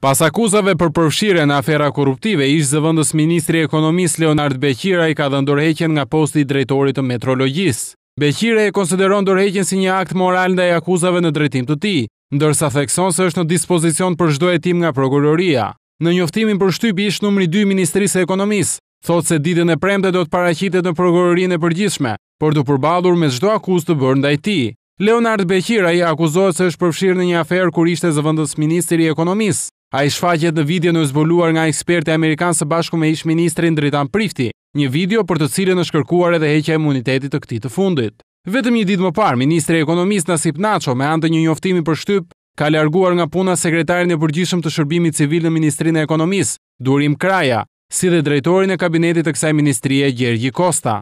Pas akuzave për përfshire në afera korruptive, ish zëvëndës Ministri Ekonomis Leonard Beqiraj i ka dhe ndorheqen nga posti drejtorit të metrologjisë. Beqiraj e konsideron ndorheqen si një akt moral ndaj akuzave në drejtim të ti, ndërsa thekson se është në dispozicion për shdo e tim nga prokuroria. Në njoftimin për shtyp ishë nëmri 2 Ministrisë Ekonomisë, thot se didën e premte do të paracitet në prokurorin e përgjithshme, për të përbalur me shdo akuz të bërë ndaj ti. Leonard Beqira i akuzohet se është përfshirë në një aferë kur ishte zëvëndës Ministri Ekonomisë. A i shfaqet në video në zbuluar nga eksperti Amerikanë së bashku me ish ministrin Dritan Prifti, një video për të cilën në shkërkuar edhe heqja imunitetit të këti të fundit. Vetëm një ditë më parë, Ministri Ekonomist Nasip Nacho, me andë një njoftimi për shtyp, ka larguar nga puna sekretarin e përgjishëm të shërbimit civil në Ministrinë e Ekonomist, Durim Kraja, si dhe drejtorin e kabinetit të kësaj ministrie Gjergji Kosta.